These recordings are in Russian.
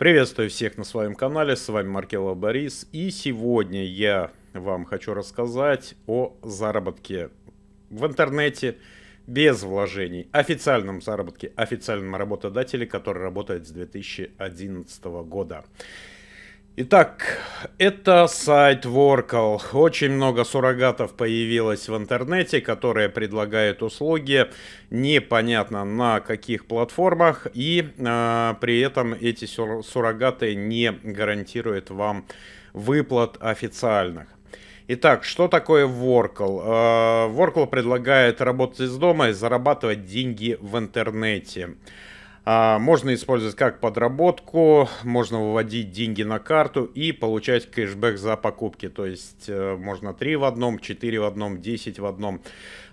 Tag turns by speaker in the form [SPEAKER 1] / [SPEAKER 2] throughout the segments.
[SPEAKER 1] Приветствую всех на своем канале, с вами Маркела Борис. И сегодня я вам хочу рассказать о заработке в интернете без вложений, официальном заработке, официального работодателя, который работает с 2011 года. Итак, это сайт Workal. Очень много суррогатов появилось в интернете, которые предлагают услуги непонятно на каких платформах, и э, при этом эти суррогаты не гарантируют вам выплат официальных. Итак, что такое Workal? А, Workal предлагает работать из дома и зарабатывать деньги в интернете. А, можно использовать как подработку, можно выводить деньги на карту и получать кэшбэк за покупки. То есть э, можно 3 в одном, 4 в одном, 10 в одном.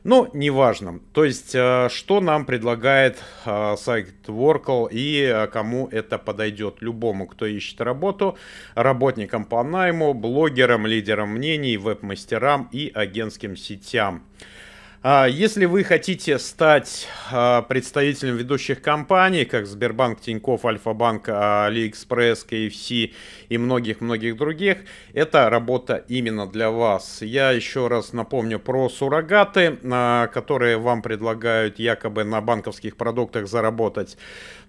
[SPEAKER 1] ну неважно. То есть э, что нам предлагает э, сайт Workle и кому это подойдет. Любому, кто ищет работу, работникам по найму, блогерам, лидерам мнений, веб-мастерам и агентским сетям. А, если вы хотите стать а, представителем ведущих компаний, как Сбербанк, Тинькофф, Альфа-банк, Алиэкспресс, KFC и многих-многих других, это работа именно для вас. Я еще раз напомню про суррогаты, а, которые вам предлагают якобы на банковских продуктах заработать.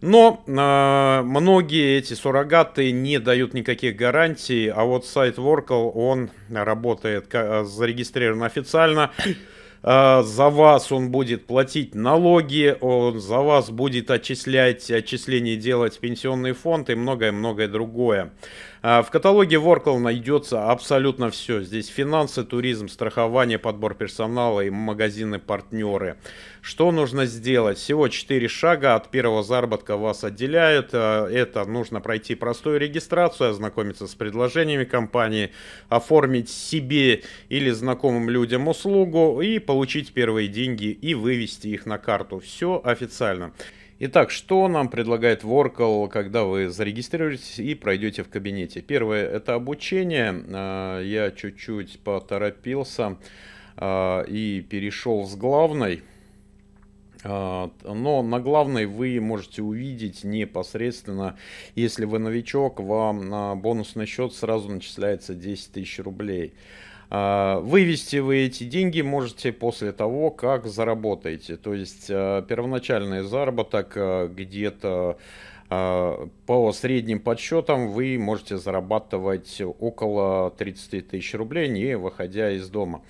[SPEAKER 1] Но многие эти суррогаты не дают никаких гарантий, а вот сайт Workle, он работает, зарегистрирован официально, а, за вас он будет платить налоги, он за вас будет отчислять, отчисления делать в пенсионный фонд и многое-многое другое. А, в каталоге Workl найдется абсолютно все. Здесь финансы, туризм, страхование, подбор персонала и магазины-партнеры. Что нужно сделать? Всего 4 шага от первого заработка вас отделяют. А, это нужно пройти простую регистрацию, ознакомиться с предложениями компании, оформить себе или знакомым людям услугу и получить первые деньги и вывести их на карту. Все официально. Итак, что нам предлагает Воркл, когда вы зарегистрируетесь и пройдете в кабинете? Первое – это обучение. А, я чуть-чуть поторопился а, и перешел с главной. А, но на главной вы можете увидеть непосредственно, если вы новичок, вам на бонусный счет сразу начисляется 10 тысяч рублей. А, вывести вы эти деньги можете после того, как заработаете. То есть а, первоначальный заработок а, где-то по средним подсчетам вы можете зарабатывать около 30 тысяч рублей, не выходя из дома.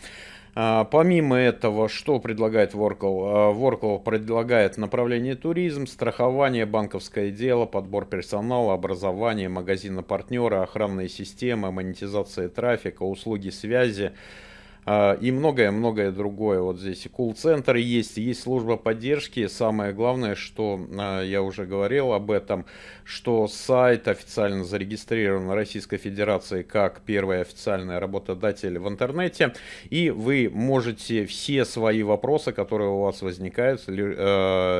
[SPEAKER 1] А, помимо этого, что предлагает Workl? Workl а, предлагает направление туризм, страхование, банковское дело, подбор персонала, образование, магазина партнера, охранные системы, монетизация трафика, услуги связи, а, и многое-многое другое. Вот здесь и колл-центр есть, есть служба поддержки. Самое главное, что а, я уже говорил об этом, что сайт официально зарегистрирован Российской Федерации как первый официальный работодатель в интернете. И вы можете все свои вопросы, которые у вас возникают, э,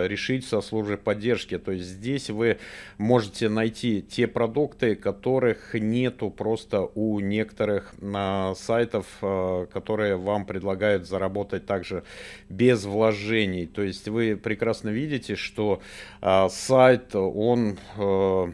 [SPEAKER 1] решить со службой поддержки. То есть здесь вы можете найти те продукты, которых нету просто у некоторых а, сайтов, которые которые вам предлагают заработать также без вложений. То есть вы прекрасно видите, что э, сайт, он... Э,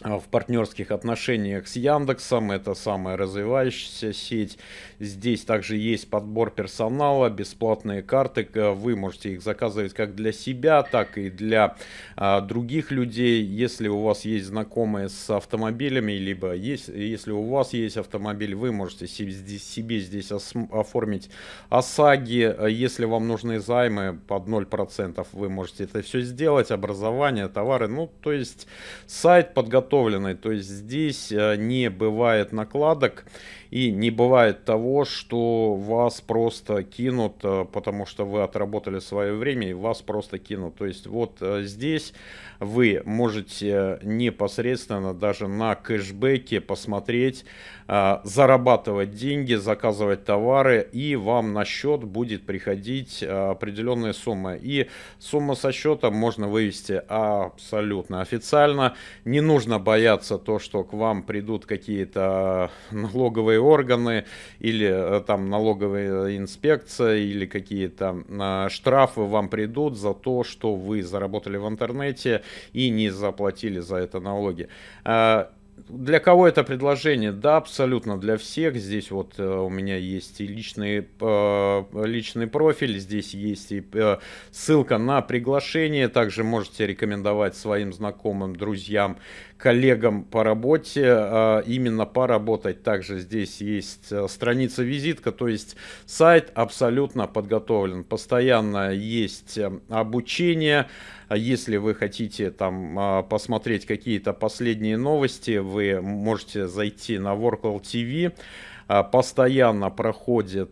[SPEAKER 1] а, в партнерских отношениях с Яндексом, это самая развивающаяся сеть. Здесь также есть подбор персонала, бесплатные карты, вы можете их заказывать как для себя, так и для а, других людей. Если у вас есть знакомые с автомобилями, либо есть, если у вас есть автомобиль, вы можете себе здесь, себе здесь оформить ОСАГИ. Если вам нужны займы под 0%, вы можете это все сделать, образование, товары, ну то есть сайт подготовлен заготовленной. То есть здесь э, не бывает накладок и не бывает того, что вас просто кинут, э, потому что вы отработали свое время и вас просто кинут. То есть вот э, здесь вы можете непосредственно даже на кэшбэке посмотреть, э, зарабатывать деньги, заказывать товары и вам на счет будет приходить определенная сумма. И сумма со счета можно вывести абсолютно официально. Не нужно бояться то, что к вам придут какие-то налоговые налоговые органы или э, там налоговая инспекция или какие-то а, штрафы вам придут за то, что вы заработали в интернете и не заплатили за это налоги. А, для кого это предложение? Да, абсолютно для всех. Здесь вот э, у меня есть и личный, э, личный профиль, здесь есть и э, ссылка на приглашение. Также можете рекомендовать своим знакомым, друзьям, коллегам по работе, э, именно поработать. Также здесь есть э, страница визитка, то есть сайт абсолютно подготовлен. Постоянно есть э, обучение. А если вы хотите там а, посмотреть какие-то последние новости, вы можете зайти на Workl TV. А, постоянно проходит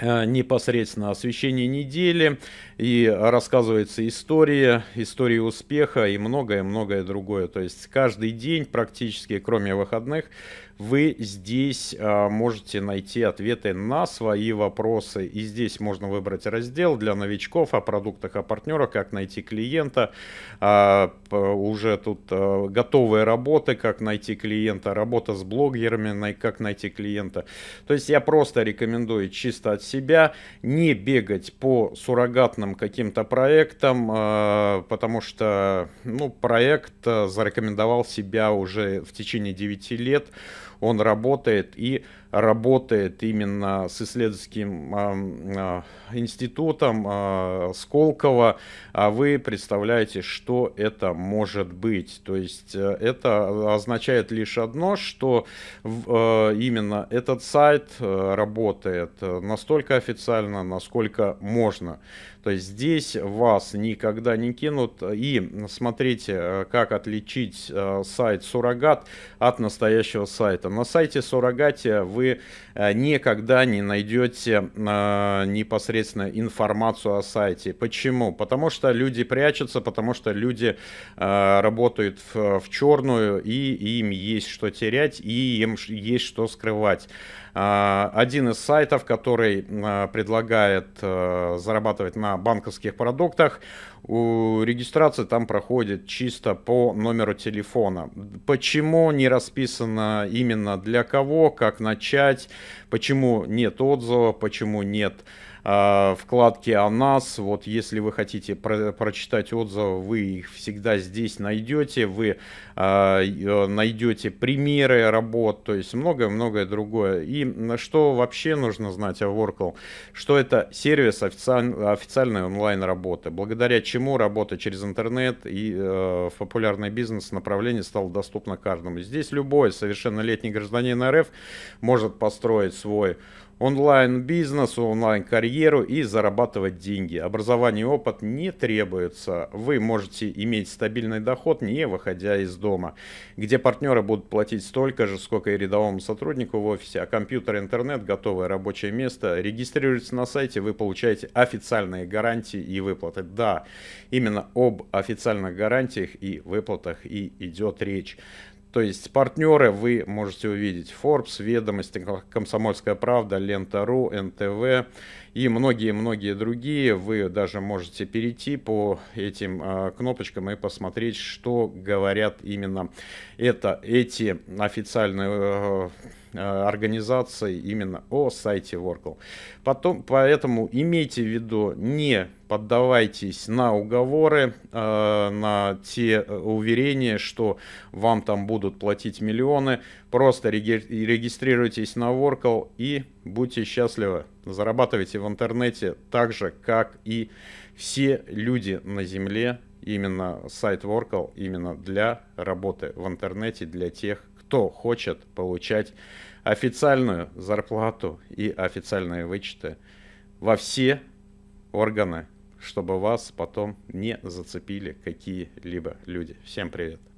[SPEAKER 1] Э, непосредственно освещение недели и рассказывается история, история успеха и многое-многое другое. То есть каждый день практически, кроме выходных, вы здесь а, можете найти ответы на свои вопросы. И здесь можно выбрать раздел для новичков о продуктах, о партнерах, как найти клиента. А, уже тут а, готовые работы, как найти клиента, работа с блогерами, как найти клиента. То есть я просто рекомендую чисто от от себя, не бегать по суррогатным каким-то проектам, э, потому что ну, проект э, зарекомендовал себя уже в течение 9 лет он работает и работает именно с исследовательским а, институтом а, Сколково, а вы представляете, что это может быть. То есть э, это означает лишь одно, что э, именно этот сайт э, работает настолько официально, насколько можно. То есть здесь вас никогда не кинут. И смотрите, э, как отличить э, сайт суррогат от настоящего сайта. На сайте суррогате вы э, никогда не найдете непосредственно информацию о сайте. Почему? Потому что люди прячутся, потому что люди работают в, в черную, и им есть что терять, и им есть что скрывать. А, один из сайтов, который а, предлагает э, зарабатывать на банковских продуктах, у регистрации там проходит чисто по номеру телефона. Почему не расписано именно для кого, как начать, почему нет отзыва, почему нет э, вкладки о нас. Вот если вы хотите про прочитать отзывы, вы их всегда здесь найдете. Вы э, э найдете примеры работ, то есть многое-многое другое. И что вообще нужно знать о Workl? Что это сервис официаль... официальной онлайн-работы, благодаря чему работа через интернет и э, популярный бизнес направление стало доступна каждому. Здесь любой совершеннолетний гражданин РФ может построить свой онлайн-бизнесу, онлайн-карьеру и зарабатывать деньги. Образование и опыт не требуется. Вы можете иметь стабильный доход, не выходя из дома, где партнеры будут платить столько же, сколько и рядовому сотруднику в офисе, а компьютер, интернет, готовое рабочее место. Регистрируйтесь на сайте, вы получаете официальные гарантии и выплаты. Да, именно об официальных гарантиях и выплатах и идет речь. То есть партнеры вы можете увидеть Forbes, Ведомости, Комсомольская правда, Лента.ру, НТВ, и многие-многие другие. Вы даже можете перейти по этим э, кнопочкам и посмотреть, что говорят именно это, эти официальные э, э организации именно о сайте Workl. Потом, поэтому имейте в виду, не поддавайтесь на уговоры, э, на те э, уверения, что вам там будут платить миллионы. Просто реги регистрируйтесь на Workl и Будьте счастливы, зарабатывайте в интернете так же, как и все люди на Земле. Именно сайт Workal, именно для работы в интернете, для тех, кто хочет получать официальную зарплату и официальные вычеты во все органы, чтобы вас потом не зацепили какие-либо люди. Всем привет!